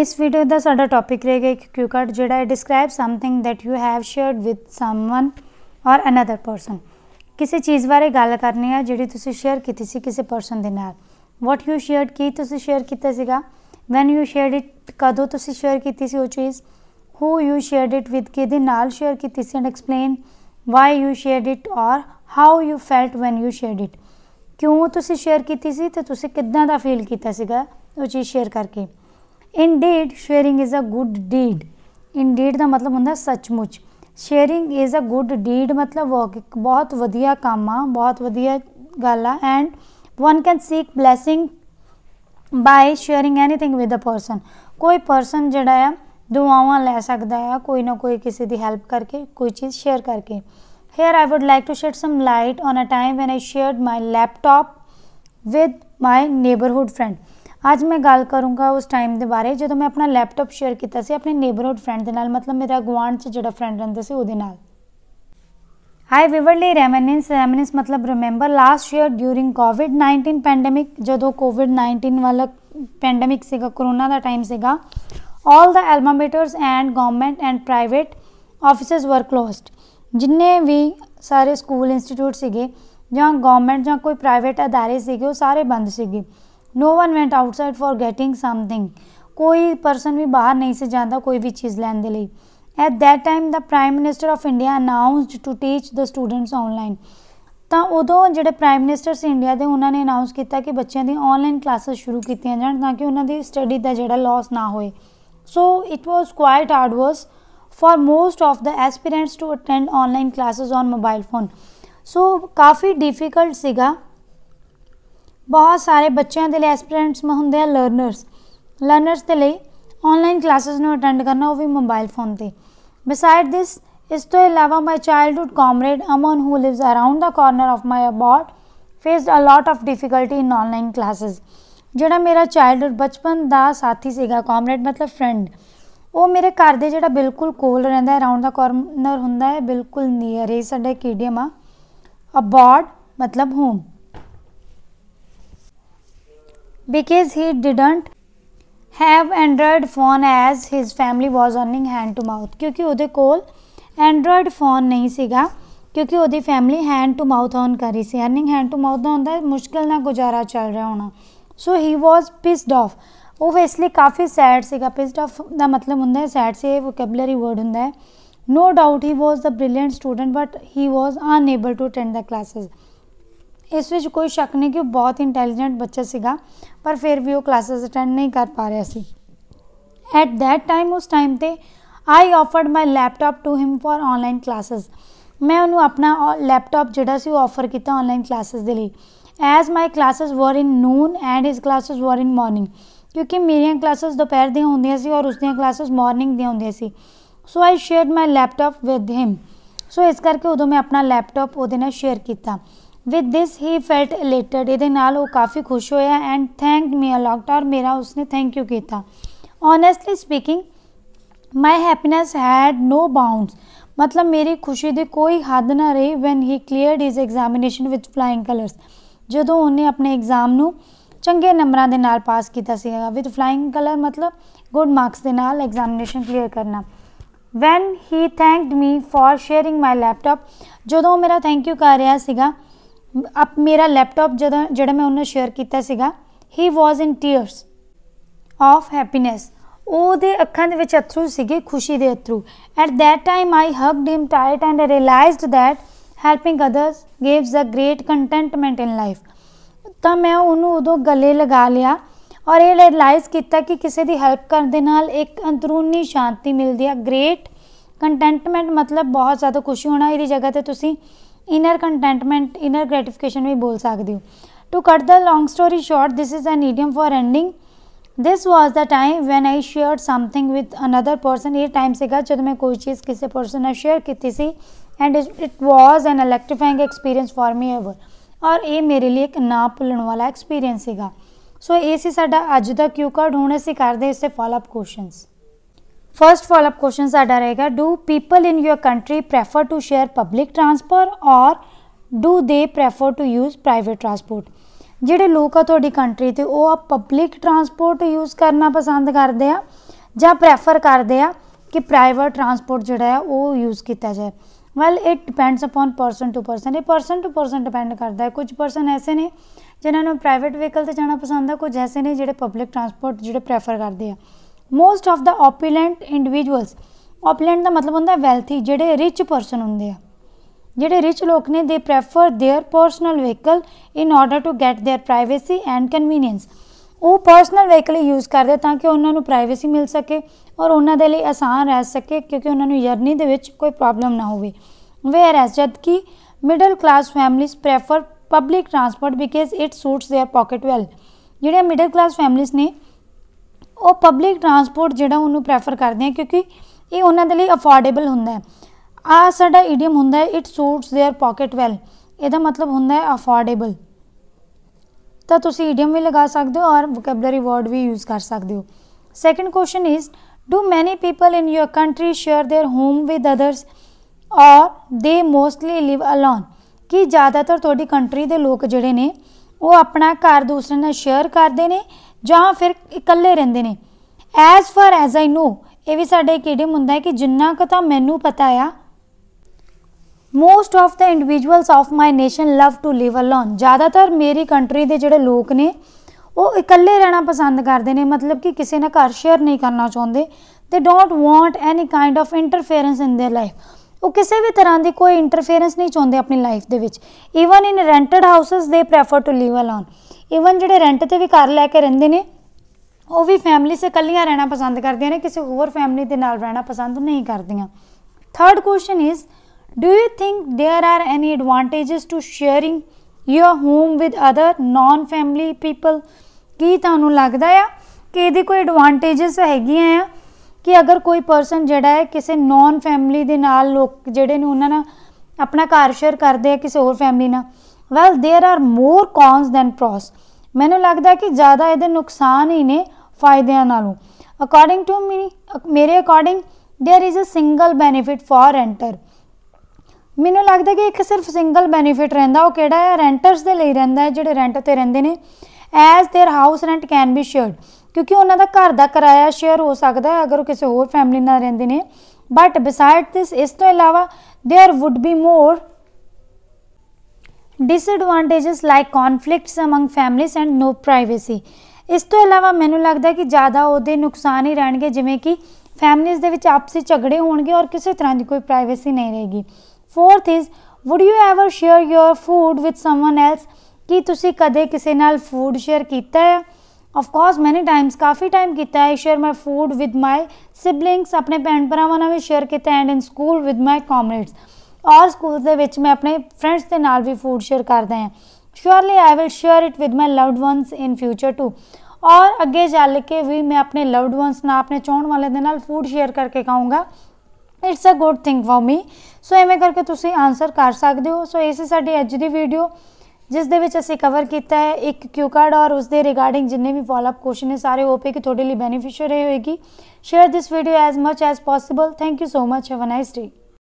ਇਸ ਵੀਡੀਓ ਦਾ ਸਾਡਾ ਟੌਪਿਕ ਰਹੇਗਾ ਇੱਕ ਕਿਊ ਕਾਰਡ ਜਿਹੜਾ describe something that you have shared with someone or another person ਕਿਸੇ ਚੀਜ਼ ਬਾਰੇ ਗੱਲ ਕਰਨੀ ਹੈ ਜਿਹੜੀ ਤੁਸੀਂ ਸ਼ੇਅਰ ਕੀਤੀ ਸੀ ਕਿਸੇ ਪਰਸਨ ਦੇ ਨਾਲ ਵਾਟ ਯੂ ਸ਼ੇਅਰਡ ਕੀ ਤੁਸੀਂ ਸ਼ੇਅਰ ਕੀਤਾ ਸੀਗਾ ਵੈਨ ਯੂ ਸ਼ੇਅਰਡ ਇਟ ਕਦੋਂ ਤੁਸੀਂ ਸ਼ੇਅਰ ਕੀਤੀ ਸੀ ਉਹ ਚੀਜ਼ who you shared it with ਕਿਹਦੇ ਨਾਲ ਸ਼ੇਅਰ ਕੀਤੀ ਸੀ and explain why you shared it or how you felt when you shared it ਕਿਉਂ ਤੁਸੀਂ ਸ਼ੇਅਰ ਕੀਤੀ ਸੀ ਤੇ ਤੁਸੀਂ ਕਿੱਦਾਂ ਦਾ ਫੀਲ ਕੀਤਾ ਸੀਗਾ ਉਹ ਚੀਜ਼ ਸ਼ੇਅਰ ਕਰਕੇ indeed sharing is a good deed indeed ਦਾ ਮਤਲਬ ਹੁੰਦਾ ਸੱਚਮੁੱਚ sharing is a good deed ਮਤਲਬ ਉਹ ਇੱਕ ਬਹੁਤ ਵਧੀਆ ਕੰਮ ਆ ਬਹੁਤ ਵਧੀਆ ਗੱਲ ਆ and one can seek blessing by sharing anything with a person ਕੋਈ ਪਰਸਨ ਜਿਹੜਾ ਆ ਦੁਆਵਾਂ ਲੈ ਸਕਦਾ ਆ ਕੋਈ ਨਾ ਕੋਈ ਕਿਸੇ ਦੀ ਹੈਲਪ ਕਰਕੇ ਕੋਈ ਚੀਜ਼ ਸ਼ੇਅਰ ਕਰਕੇ here I would like to shed some light on a time when I shared my laptop with my neighbourhood friend ਅੱਜ ਮੈਂ ਗੱਲ ਕਰੂੰਗਾ ਉਸ ਟਾਈਮ ਦੇ ਬਾਰੇ ਜਦੋਂ ਮੈਂ ਆਪਣਾ ਲੈਪਟਾਪ ਸ਼ੇਅਰ ਕੀਤਾ ਸੀ ਆਪਣੇ ਨੇਬਰਹੂਡ ਫਰੈਂਡ ਦੇ ਨਾਲ ਮਤਲਬ ਮੇਰਾ ਗਵਾਂਡ 'ਚ ਜਿਹੜਾ ਫਰੈਂਡ ਰਹਿੰਦਾ ਸੀ ਉਹਦੇ ਨਾਲ ਹਾਈ ਵਿਵਰਲੀ ਰੈਮਿਨੈਂਸ ਰੈਮਿਨੈਂਸ ਮਤਲਬ ਰਿਮੈਂਬਰ ਲਾਸਟ ਈਅਰ ਡਿਊਰਿੰਗ ਕੋਵਿਡ-19 ਪੈਂਡੈਮਿਕ ਜਦੋਂ ਕੋਵਿਡ-19 ਵਾਲਾ ਪੈਂਡੈਮਿਕ ਸੀਗਾ ਕਰੋਨਾ ਦਾ ਟਾਈਮ ਸੀਗਾ all the alma maters and government and private offices were closed ਜਿੰਨੇ ਵੀ ਸਾਰੇ ਸਕੂਲ ਇੰਸਟੀਚਿਊਟ ਸੀਗੇ ਜਾਂ ਗਵਰਨਮੈਂਟ ਜਾਂ ਕੋਈ ਪ੍ਰਾਈਵੇਟ ਅਦਾਰੇ ਸੀਗੇ ਉਹ ਸਾਰੇ ਬੰਦ ਸੀਗੇ no one went outside for getting something ਕੋਈ ਪਰਸਨ ਵੀ ਬਾਹਰ ਨਹੀਂ ਸੀ ਜਾਂਦਾ ਕੋਈ ਵੀ ਚੀਜ਼ ਲੈਣ ਦੇ ਲਈ at that time the prime minister of India announced to teach the students online ਤਾਂ ਉਦੋਂ ਜਿਹੜੇ ਪ੍ਰਾਈਮ ਮਿਨਿਸਟਰ ਸੀ ਇੰਡੀਆ ਦੇ ਉਹਨਾਂ ਨੇ ਅਨਾਉਂਸ ਕੀਤਾ ਕਿ ਬੱਚਿਆਂ ਦੀ ਆਨਲਾਈਨ ਕਲਾਸਾਂ ਸ਼ੁਰੂ ਕੀਤੀਆਂ ਜਾਣ ਤਾਂ ਕਿ ਉਹਨਾਂ ਦੀ ਸਟੱਡੀ ਦਾ ਜਿਹੜਾ ਲਾਸ ਨਾ ਹੋਏ so it was quite adverse for most of the aspirants to attend online classes on mobile phone so ਕਾਫੀ ਡਿਫਿਕਲਟ ਸੀਗਾ ਬਹੁਤ ਸਾਰੇ ਬੱਚਿਆਂ ਦੇ ਲਈ ਐਸਪੀਰੈਂਟਸ ਹੁੰਦੇ ਆ ਲਰਨਰਸ ਲਰਨਰਸ ਦੇ ਲਈ ਆਨਲਾਈਨ ਕਲਾਸਸ ਨੂੰ ਅਟੈਂਡ ਕਰਨਾ ਉਹ ਵੀ ਮੋਬਾਈਲ ਫੋਨ ਤੇ ਬਿਸਾਈਡ ਥਿਸ ਇਸ ਤੋਂ ਇਲਾਵਾ my childhood comrade Aman who lives around the corner of my abode faced a lot of difficulty in online classes ਜਿਹੜਾ ਮੇਰਾ ਚਾਈਲਡਹੂਡ ਬਚਪਨ ਦਾ ਸਾਥੀ ਸੀਗਾ ਕਾਮਰੇਡ ਮਤਲਬ ਫਰੈਂਡ ਉਹ ਮੇਰੇ ਘਰ ਦੇ ਜਿਹੜਾ ਬਿਲਕੁਲ ਕੋਲ ਰਹਿੰਦਾ ਹੈ ਅਰਾਊਂਡ ਦਾ ਕਾਰਨਰ ਹੁੰਦਾ ਹੈ ਬਿਲਕੁਲ ਨੀਅਰ ਹੈ ਸਾਡੇ ਕੇਡੀਐਮ ਆ ਅਬਾਟ ਮਤਲਬ home because he didn't have Android phone as his family was earning hand to mouth क्योंकि ਉਹਦੇ ਕੋਲ Android phone ਨਹੀਂ ਸੀਗਾ ਕਿਉਂਕਿ ਉਹਦੀ family hand to mouth on ਕਰੀ ਸੀ Earning hand to mouth ਦਾ ਹੁੰਦਾ ਮੁਸ਼ਕਲ ਨਾਲ ਗੁਜ਼ਾਰਾ ਚੱਲ ਰਿਹਾ ਹੋਣਾ So he was pissed off. ਉਹ ਇਸ ਲਈ ਕਾਫੀ ਸੈਡ ਸੀਗਾ ਪਿਸਡ ਆਫ ਦਾ ਮਤਲਬ ਹੁੰਦਾ ਹੈ ਸੈਡ ਸੇ ਵੋਕੈਬਲਰੀ ਵਰਡ ਹੁੰਦਾ no doubt he was a brilliant student but he was unable to attend the classes ਇਸ ਵਿੱਚ ਕੋਈ ਸ਼ੱਕ ਨਹੀਂ ਕਿ ਉਹ ਬਹੁਤ ਇੰਟੈਲੀਜੈਂਟ ਬੱਚਾ ਸੀਗਾ ਪਰ ਫਿਰ ਵੀ ਉਹ ਕਲਾਸਸ ਅਟੈਂਡ ਨਹੀਂ ਕਰ ਪਾ ਰਿਹਾ ਸੀ ਐਟ ਥੈਟ ਟਾਈਮ ਉਸ ਟਾਈਮ ਤੇ I offered my laptop to him for online classes ਮੈਂ ਉਹਨੂੰ ਆਪਣਾ ਲੈਪਟਾਪ ਜਿਹੜਾ ਸੀ ਉਹ ਆਫਰ ਕੀਤਾ ਆਨਲਾਈਨ ਕਲਾਸਸ ਦੇ ਲਈ ਐਸ ਮਾਈ ਕਲਾਸਸ ਵਰ ਇਨ ਨੂਨ ਐਂਡ ਹਿਸ ਕਲਾਸਸ ਵਰ ਇਨ ਮਾਰਨਿੰਗ ਕਿਉਂਕਿ ਮੇਰੀਆਂ ਕਲਾਸਸ ਦੁਪਹਿਰ ਦੀਆਂ ਹੁੰਦੀਆਂ ਸੀ ਔਰ ਉਸ ਦੀਆਂ ਮਾਰਨਿੰਗ ਦੀਆਂ ਹੁੰਦੀਆਂ ਸੀ so I shared my laptop with him so ਇਸ ਕਰਕੇ ਉਦੋਂ ਮੈਂ ਆਪਣਾ ਲੈਪਟਾਪ ਉਹਦੇ ਨਾਲ ਸ਼ੇਅਰ ਕੀਤਾ with this he felt elated ਇਹਦੇ ਨਾਲ ਉਹ ਕਾਫੀ ਖੁਸ਼ ਹੋਇਆ ਐਂਡ ਥੈਂਕਡ ਮੀ ਅਲੌਟ ਔਰ ਮੇਰਾ ਉਸਨੇ ਥੈਂਕ ਯੂ ਕੀਤਾ honestly speaking my happiness had no bounds ਮਤਲਬ ਮੇਰੀ ਖੁਸ਼ੀ ਦੀ ਕੋਈ ਹੱਦ ਨਾ ਰਹੀ when he cleared his examination with flying colours ਜਦੋਂ ਉਹਨੇ ਆਪਣੇ ਐਗਜ਼ਾਮ ਨੂੰ ਚੰਗੇ ਨੰਬਰਾਂ ਦੇ ਨਾਲ ਪਾਸ ਕੀਤਾ ਸੀਗਾ ਵਿਦ ਫਲਾਈਂਗ ਕਲਰ ਮਤਲਬ ਗੁੱਡ ਮਾਰਕਸ ਦੇ ਨਾਲ ਐਗਜ਼ਾਮੀਨੇਸ਼ਨ ਕਲੀਅਰ ਕਰਨਾ when he thanked me for sharing my laptop ਜਦੋਂ ਮੇਰਾ ਥੈਂਕ ਯੂ ਕਰ ਰਿਹਾ ਸੀਗਾ ਅਪ ਮੇਰਾ ਲੈਪਟਾਪ ਜਦੋਂ ਜਿਹੜਾ ਮੈਂ ਉਹਨਾਂ ਸ਼ੇਅਰ ਕੀਤਾ ਸੀਗਾ he was in tears of happiness ਉਹਦੇ ਅੱਖਾਂ ਦੇ ਵਿੱਚ ਅਥਰੂ ਸੀਗੇ ਖੁਸ਼ੀ ਦੇ ਅਥਰੂ at that time I hugged him tight and realised that helping others gives a great contentment in life ਤਾਂ ਮੈਂ ਉਹਨੂੰ ਉਦੋਂ ਗਲੇ ਲਗਾ ਲਿਆ ਔਰ ਇਹ ਰਿਅਲਾਈਜ਼ ਕੀਤਾ ਕਿ ਕਿਸੇ ਦੀ ਹੈਲਪ ਕਰਨ ਦੇ ਨਾਲ ਇੱਕ ਅੰਦਰੂਨੀ ਸ਼ਾਂਤੀ ਮਿਲਦੀ ਆ ਗ੍ਰੇਟ ਕੰਟੈਂਟਮੈਂਟ ਮਤਲਬ ਬਹੁਤ ਜ਼ਿਆਦਾ ਖੁਸ਼ੀ ਹੋਣਾ ਇਹਦੀ ਜਗ੍ਹਾ ਤੇ ਤੁਸੀਂ ਇਨਰ ਕੰਟੈਂਟਮੈਂਟ ਇਨਰ ਗ੍ਰੈਟੀਫਿਕੇਸ਼ਨ ਵੀ ਬੋਲ ਸਕਦੇ ਹੋ to cut the long story short this is an idiom for ending this was the time when I shared something with another person ਇਹ ਟਾਈਮ ਸੀਗਾ ਜਦੋਂ ਮੈਂ ਕੋਈ ਚੀਜ਼ ਕਿਸੇ ਪਰਸਨ ਨਾਲ ਸ਼ੇਅਰ ਕੀਤੀ ਸੀ and it was an electrifying experience for me ever ਔਰ ਇਹ ਮੇਰੇ ਲਈ ਇੱਕ ਨਾ ਭੁੱਲਣ ਵਾਲਾ ਐਕਸਪੀਰੀਅੰਸ ਸੀਗਾ ਸੋ ਇਹ ਸੀ ਸਾਡਾ ਅੱਜ ਦਾ ਕਿਊ ਕਾਰਡ ਹੁਣ ਅਸੀਂ ਕਰਦੇ ਇਸ ਤੇ follow up questions first follow up question साडा रहेगा do people in your country prefer to share public transfer or do they prefer to use private transport ਜਿਹੜੇ ਲੋਕ ਆ ਤੁਹਾਡੀ ਕੰਟਰੀ ਤੇ ਉਹ ਆ ਪਬਲਿਕ ਟਰਾਂਸਪੋਰਟ ਯੂਜ਼ ਕਰਨਾ ਪਸੰਦ ਕਰਦੇ ਆ ਜਾਂ ਪ੍ਰੈਫਰ ਕਰਦੇ ਆ ਕਿ ਪ੍ਰਾਈਵੇਟ ਟਰਾਂਸਪੋਰਟ ਜਿਹੜਾ ਆ ਉਹ ਯੂਜ਼ ਕੀਤਾ ਜਾਏ well it depends upon person to person ਇਹ ਪਰਸਨ ਟੂ ਪਰਸਨ ਡਿਪੈਂਡ ਕਰਦਾ ਹੈ ਕੁਝ ਪਰਸਨ ਐਸੇ ਨੇ ਜਿਨ੍ਹਾਂ ਨੂੰ ਪ੍ਰਾਈਵੇਟ ਵਹੀਕਲ ਤੇ ਜਾਣਾ ਪਸੰਦ ਆ ਕੁਝ ਐਸੇ ਨੇ ਜਿਹੜੇ ਪਬਲਿਕ ਟਰਾਂਸਪੋਰਟ ਜਿਹੜੇ ਪ੍ਰੈਫਰ ਕਰਦੇ ਆ most of the opulent individuals opulent ਦਾ ਮਤਲਬ ਹੁੰਦਾ ਵੈਲਥੀ ਜਿਹੜੇ ਰਿਚ ਪਰਸਨ ਹੁੰਦੇ ਆ ਜਿਹੜੇ ਰਿਚ ਲੋਕ ਨੇ ਦੇ prefer their personal vehicle in order to get their privacy and convenience ਉਹ ਪਰਸਨਲ ਵਹੀਕਲ ਯੂਜ਼ ਕਰਦੇ ਤਾਂ ਕਿ ਉਹਨਾਂ ਨੂੰ ਪ੍ਰਾਈਵੇਸੀ ਮਿਲ ਸਕੇ ਔਰ ਉਹਨਾਂ ਦੇ ਲਈ ਆਸਾਨ ਰਹਿ ਸਕੇ ਕਿਉਂਕਿ ਉਹਨਾਂ ਨੂੰ ਜਰਨੀ ਦੇ ਵਿੱਚ ਕੋਈ ਪ੍ਰੋਬਲਮ ਨਾ ਹੋਵੇ ਵੇਅਰ ਐਸ ਜਦ ਕਿ middle class families prefer public transport because it suits their pocket well ਜਿਹੜੇ ਮਿਡਲ ਕਲਾਸ ਫੈਮਲੀਜ਼ ਨੇ ਉਹ ਪਬਲਿਕ ਟਰਾਂਸਪੋਰਟ ਜਿਹੜਾ ਉਹਨੂੰ ਪ੍ਰੈਫਰ ਕਰਦੇ ਆ ਕਿਉਂਕਿ ਇਹ ਉਹਨਾਂ ਦੇ ਲਈ ਅਫੋਰਡੇਬਲ ਹੁੰਦਾ ਹੈ ਆ ਸਾਡਾ ਇਡੀਅਮ ਹੁੰਦਾ ਹੈ it suits their pocket well ਇਹਦਾ ਮਤਲਬ ਹੁੰਦਾ ਹੈ ਅਫੋਰਡੇਬਲ ਤਾਂ ਤੁਸੀਂ ਇਡੀਅਮ ਵੀ ਲਗਾ ਸਕਦੇ ਹੋ ਔਰ ਵੋਕੈਬਲਰੀ ਵਰਡ ਵੀ ਯੂਜ਼ ਕਰ ਸਕਦੇ ਹੋ second question is do many people in your country share their home with others or they mostly Liv alone ਕਿ ਜ਼ਿਆਦਾਤਰ ਤੁਹਾਡੀ ਕੰਟਰੀ ਦੇ ਲੋਕ ਜਿਹੜੇ ਨੇ ਉਹ ਆਪਣਾ ਘਰ ਦੂਸਰਿਆਂ ਨਾਲ ਸ਼ੇਅਰ ਕਰਦੇ ਨੇ ਜਾਂ ਫਿਰ ਇਕੱਲੇ ਰਹਿੰਦੇ ਨੇ as far as I know ਇਹ ਵੀ ਸਾਡੇ ਕਿਹੜੇ ਹੁੰਦਾ ਹੈ ਕਿ ਜਿੰਨਾ ਕੁ ਤਾਂ ਮੈਨੂੰ ਪਤਾ ਆ most of the individuals of my nation love to live alone ਜ਼ਿਆਦਾਤਰ ਮੇਰੀ ਕੰਟਰੀ ਦੇ ਜਿਹੜੇ ਲੋਕ ਨੇ ਉਹ ਇਕੱਲੇ ਰਹਿਣਾ ਪਸੰਦ ਕਰਦੇ ਨੇ ਮਤਲਬ ਕਿ ਕਿਸੇ ਨਾਲ ਘਰ ਸ਼ੇਅਰ ਨਹੀਂ ਕਰਨਾ ਚਾਹੁੰਦੇ ਤੇ don't want any kind of interference in their life ਉਹ ਕਿਸੇ ਵੀ ਤਰ੍ਹਾਂ ਦੀ ਕੋਈ ਇੰਟਰਫੇਰੈਂਸ ਨਹੀਂ ਚਾਹੁੰਦੇ ਆਪਣੀ ਲਾਈਫ ਦੇ ਵਿੱਚ even in rented houses they prefer to live alone even ਜਿਹੜੇ ਰੈਂਟ ਤੇ ਵੀ ਘਰ ਲੈ ਕੇ ਰਹਿੰਦੇ ਨੇ ਉਹ ਵੀ ਫੈਮਿਲੀ ਸੇ ਇਕੱਲੀਆਂ ਰਹਿਣਾ ਪਸੰਦ ਕਰਦੀਆਂ ਨੇ ਕਿਸੇ ਹੋਰ ਫੈਮਿਲੀ ਦੇ ਨਾਲ ਰਹਿਣਾ ਪਸੰਦ ਨਹੀਂ ਕਰਦੀਆਂ third question is do you think there are any advantages to sharing your home with other non family people ਕੀ ਤੁਹਾਨੂੰ ਲੱਗਦਾ ਆ ਕਿ ਇਹਦੇ ਕੋਈ ਐਡਵਾਂਟੇजेस ਹੈਗੀਆਂ ਆ ਕਿ ਅਗਰ ਕੋਈ ਪਰਸਨ ਜਿਹੜਾ ਹੈ ਕਿਸੇ ਨਾਨ ਫੈਮਿਲੀ ਦੇ ਨਾਲ ਲੋਕ ਜਿਹੜੇ ਨੇ ਉਹਨਾਂ ਨਾਲ ਆਪਣਾ ਘਰ ਸ਼ੇਅਰ ਕਰਦੇ ਆ ਕਿਸੇ ਹੋਰ ਫੈਮਿਲੀ ਨਾਲ well there are more cons than pros ਮੈਨੂੰ ਲੱਗਦਾ ਕਿ ਜ਼ਿਆਦਾ ਇਹਦੇ ਨੁਕਸਾਨ ਹੀ ਨੇ ਫਾਇਦਿਆਂ ਨਾਲੋਂ ਅਕੋਰਡਿੰਗ ਟੂ ਮੀ ਮੇਰੇ according there is a single benefit for renter ਮੈਨੂੰ ਲੱਗਦਾ ਕਿ ਇੱਕ ਸਿਰਫ ਸਿੰਗਲ ਬੈਨੀਫਿਟ ਰਹਿੰਦਾ ਉਹ ਕਿਹੜਾ ਹੈ ਰੈਂਟਰਸ ਦੇ ਲਈ ਰਹਿੰਦਾ ਹੈ ਜਿਹੜੇ ਰੈਂਟ ਤੇ ਰਹਿੰਦੇ ਨੇ as their house rent can be shared ਕਿਉਂਕਿ ਉਹਨਾਂ ਦਾ ਘਰ ਦਾ ਕਿਰਾਇਆ ਸ਼ੇਅਰ ਹੋ ਸਕਦਾ ਹੈ ਅਗਰ ਉਹ ਕਿਸੇ ਹੋਰ ਫੈਮਿਲੀ ਨਾਲ ਰਹਿੰਦੇ ਨੇ ਬਟ ਬਿਸਾਈਡ ਥਿਸ ਇਸ ਤੋਂ ਇਲਾਵਾ there would be more disadvantages like conflicts among families and no privacy ਇਸ ਤੋਂ ਇਲਾਵਾ ਮੈਨੂੰ ਲੱਗਦਾ ਕਿ ਜ਼ਿਆਦਾ ਉਹਦੇ ਨੁਕਸਾਨ ਹੀ ਰਹਿਣਗੇ ਜਿਵੇਂ ਕਿ ਫੈਮਲੀਜ਼ ਦੇ ਵਿੱਚ ਆਪਸੀ ਝਗੜੇ ਹੋਣਗੇ ਔਰ ਕਿਸੇ ਤਰ੍ਹਾਂ ਦੀ ਕੋਈ ਪ੍ਰਾਈਵੇਸੀ ਨਹੀਂ ਰਹੇਗੀ fourth is would you ever share your food with someone else ਕਿ ਤੁਸੀਂ ਕਦੇ ਕਿਸੇ ਨਾਲ ਫੂਡ ਸ਼ੇਅਰ ਕੀਤਾ ਹੈ ਆਫ ਕੋਰਸ ਮੈਨੀ ਟਾਈਮਸ ਕਾਫੀ ਟਾਈਮ ਕੀਤਾ ਹੈ share my food with my siblings ਆਪਣੇ ਭੈਣ ਭਰਾਵਾਂ ਨਾਲ ਵੀ ਸ਼ੇਅਰ ਕੀਤਾ and in school with my comrades ਔਰ ਸਕੂਲ ਦੇ ਵਿੱਚ ਮੈਂ ਆਪਣੇ ਫਰੈਂਡਸ ਦੇ ਨਾਲ ਵੀ ਫੂਡ ਸ਼ੇਅਰ ਕਰਦਾ ਹਾਂ surely I will share it with my loved ones in future too ਔਰ ਅੱਗੇ ਚੱਲ ਕੇ ਵੀ ਮੈਂ ਆਪਣੇ ਲਵਡ ਵਨਸ ਨਾਲ ਆਪਣੇ ਚਾਹਣ ਵਾਲੇ ਦੇ ਨਾਲ ਫੂਡ ਸ਼ੇਅਰ ਕਰਕੇ ਕਹਾਂਗਾ it's a good thing for me so ਐਵੇਂ ਕਰਕੇ ਤੁਸੀਂ ਆਨਸਰ ਕਰ ਸਕਦੇ ਹੋ ਸੋ ਇਹ ਸੀ ਸਾਡੀ ਅੱਜ ਦੀ ਵੀਡੀਓ ਜਿਸ ਦੇ ਵਿੱਚ ਅਸੀਂ ਕਵਰ ਕੀਤਾ ਹੈ ਇੱਕ ਕਿਊ ਕਾਰਡ ਔਰ ਉਸ ਦੇ ਰਿਗਾਰਡਿੰਗ ਜਿੰਨੇ ਵੀ ਫਾਲੋ ਅਪ ਕੁਐਸਚਨ ਨੇ ਸਾਰੇ ਹੋਪ ਹੈ ਕਿ ਤੁਹਾਡੇ ਲਈ ਬੈਨੀਫੀਸ਼ੀਅਲ ਹੋਏਗੀ share this video as much as possible thank you so much have a nice day